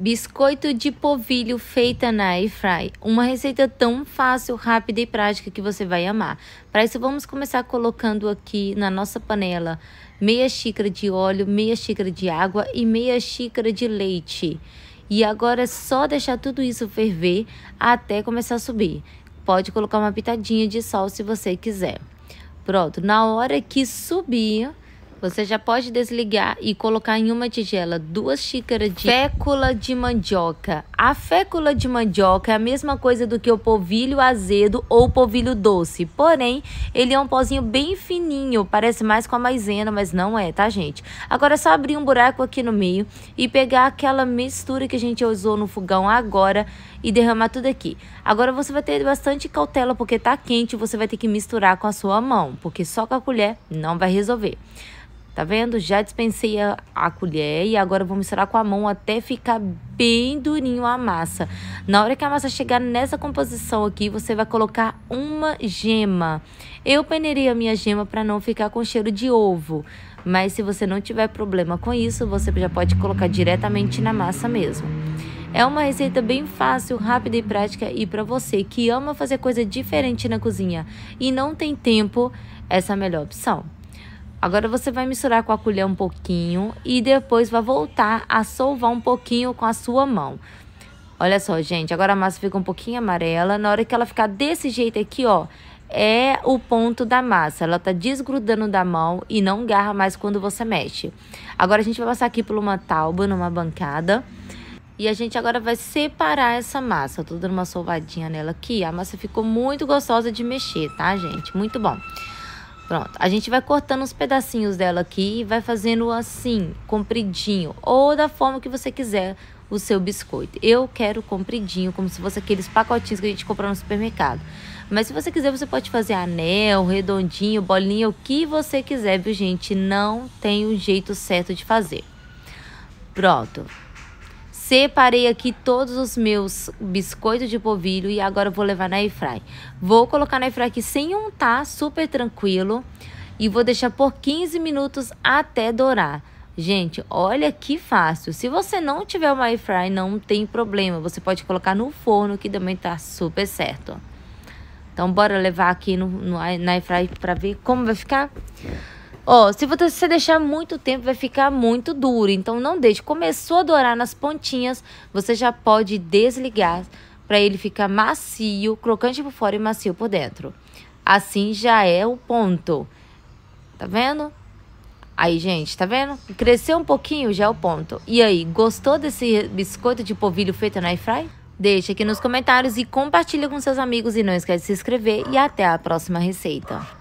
Biscoito de polvilho feita na airfry. Uma receita tão fácil, rápida e prática que você vai amar. Para isso, vamos começar colocando aqui na nossa panela meia xícara de óleo, meia xícara de água e meia xícara de leite. E agora é só deixar tudo isso ferver até começar a subir. Pode colocar uma pitadinha de sal se você quiser. Pronto, na hora que subir, você já pode desligar e colocar em uma tigela duas xícaras de fécula de mandioca. A fécula de mandioca é a mesma coisa do que o polvilho azedo ou polvilho doce, porém, ele é um pozinho bem fininho, parece mais com a maisena, mas não é, tá, gente? Agora é só abrir um buraco aqui no meio e pegar aquela mistura que a gente usou no fogão agora e derramar tudo aqui. Agora você vai ter bastante cautela porque tá quente, você vai ter que misturar com a sua mão, porque só com a colher não vai resolver. Tá vendo? Já dispensei a, a, colher e agora vou misturar com a mão até ficar bem durinho a massa. Na hora que a massa chegar nessa composição aqui, você vai colocar uma gema. Eu peneirei a minha gema para não ficar com cheiro de ovo. Mas se você não tiver problema com isso, você já pode colocar diretamente na massa mesmo. É uma receita bem fácil, rápida e prática e para você que ama fazer coisa diferente na cozinha e não tem tempo, essa é a melhor opção. Agora você vai misturar com a colher um pouquinho e depois vai voltar a solvar um pouquinho com a sua mão. Olha só, gente, agora a massa fica um pouquinho amarela. Na hora que ela ficar desse jeito aqui, ó, é o ponto da massa. Ela tá desgrudando da mão e não garra mais quando você mexe. Agora a gente vai passar aqui por uma tábua, numa bancada. E a gente agora vai separar essa massa. Eu tô dando uma solvadinha nela aqui. A massa ficou muito gostosa de mexer, tá, gente? Muito bom. Pronto, a gente vai cortando os pedacinhos dela aqui e vai fazendo assim, compridinho, ou da forma que você quiser o seu biscoito. Eu quero compridinho, como se fosse aqueles pacotinhos que a gente compra no supermercado. Mas se você quiser, você pode fazer anel, redondinho, bolinha, o que você quiser, viu, gente? Não tem um jeito certo de fazer. Pronto. Separei aqui todos os meus biscoitos de polvilho e agora vou levar na airfry. Vou colocar na airfry aqui sem untar, super tranquilo. E vou deixar por 15 minutos até dourar. Gente, olha que fácil. Se você não tiver uma airfry, não tem problema. Você pode colocar no forno, que também tá super certo. Então, bora levar aqui no, no, na airfry para ver como vai ficar. Ó, oh, se você deixar muito tempo, vai ficar muito duro. Então, não deixe. Começou a dourar nas pontinhas, você já pode desligar para ele ficar macio, crocante por fora e macio por dentro. Assim já é o ponto. Tá vendo? Aí, gente, tá vendo? Cresceu um pouquinho, já é o ponto. E aí, gostou desse biscoito de polvilho feito na airfry? Deixa aqui nos comentários e compartilha com seus amigos e não esquece de se inscrever e até a próxima receita.